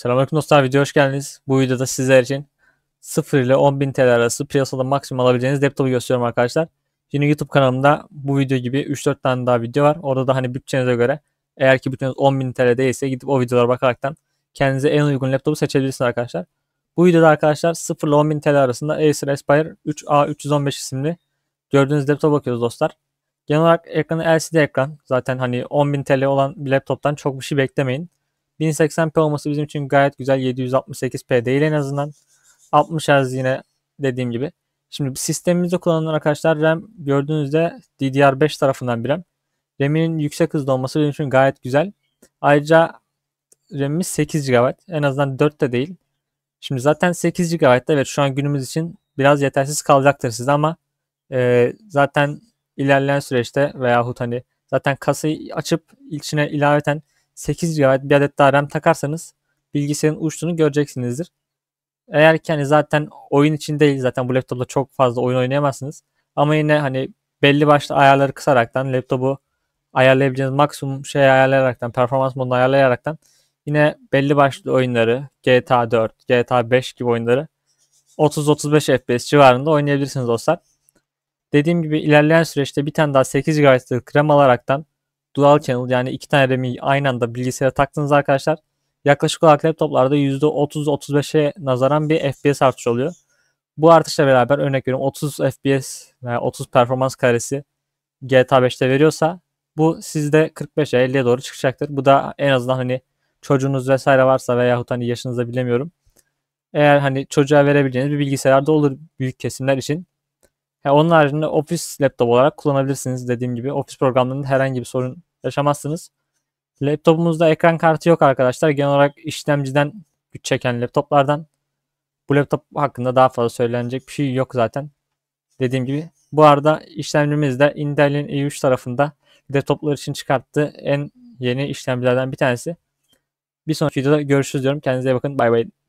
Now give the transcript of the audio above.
Selamünaleyküm dostlar videoya hoş geldiniz. Bu videoda sizler için 0 ile 10.000 TL arası piyasada maksimum alabileceğiniz laptopu gösteriyorum arkadaşlar. Yine YouTube kanalımda bu video gibi 3-4 tane daha video var. Orada da hani bütçenize göre eğer ki bütçeniz 10.000 TL değilse gidip o videolara bakaraktan kendinize en uygun laptopu seçebilirsiniz arkadaşlar. Bu videoda arkadaşlar 0 ile 10.000 TL arasında Acer Aspire 3A315 isimli gördüğünüz laptopa bakıyoruz dostlar. Genel olarak ekranı LCD ekran. Zaten hani 10.000 TL olan bir laptoptan çok bir şey beklemeyin. 1080p olması bizim için gayet güzel. 768p değil en azından. 60 Hz yine dediğim gibi. Şimdi sistemimizde kullanılan arkadaşlar RAM gördüğünüzde DDR5 tarafından bir RAM. RAM'in yüksek hızlı olması bizim için gayet güzel. Ayrıca RAM'imiz 8 GB. En azından 4 de değil. Şimdi zaten 8 da evet şu an günümüz için biraz yetersiz kalacaktır size ama e, zaten ilerleyen süreçte veyahut hani zaten kasayı açıp içine ilaveten 8 GB bir adet daha RAM takarsanız bilgisayarın uçtuğunu göreceksinizdir. Eğer ki hani zaten oyun için değil zaten bu laptopla çok fazla oyun oynayamazsınız. Ama yine hani belli başlı ayarları kısaraktan laptopu ayarlayabileceğiniz maksimum şey ayarlayaraktan performans modunu ayarlayaraktan yine belli başlı oyunları GTA 4, GTA 5 gibi oyunları 30-35 FPS civarında oynayabilirsiniz dostlar. Dediğim gibi ilerleyen süreçte bir tane daha 8 GB'lık RAM alaraktan dual channel yani iki tane RAM'i aynı anda bilgisayara taktığınız arkadaşlar yaklaşık olarak laptoplarda %30-35'e nazaran bir FPS artış oluyor. Bu artışla beraber örnek veriyorum 30 FPS veya 30 performans karesi GTA 5'te veriyorsa bu sizde 45'e 50'ye doğru çıkacaktır. Bu da en azından hani çocuğunuz vesaire varsa veya hani yaşınızda bilemiyorum. Eğer hani çocuğa verebileceğiniz bir bilgisayarda olur büyük kesimler için. Yani onun haricinde ofis laptop olarak kullanabilirsiniz. Dediğim gibi ofis programlarında herhangi bir sorun yaşamazsınız. Laptopumuzda ekran kartı yok arkadaşlar. Genel olarak işlemciden güç çeken laptoplardan. Bu laptop hakkında daha fazla söylenecek bir şey yok zaten. Dediğim gibi. Bu arada işlemcimiz de Intel'in i3 tarafında laptoplar için çıkarttığı en yeni işlemcilerden bir tanesi. Bir sonraki videoda görüşürüz diyorum. Kendinize iyi bakın. Bay bay.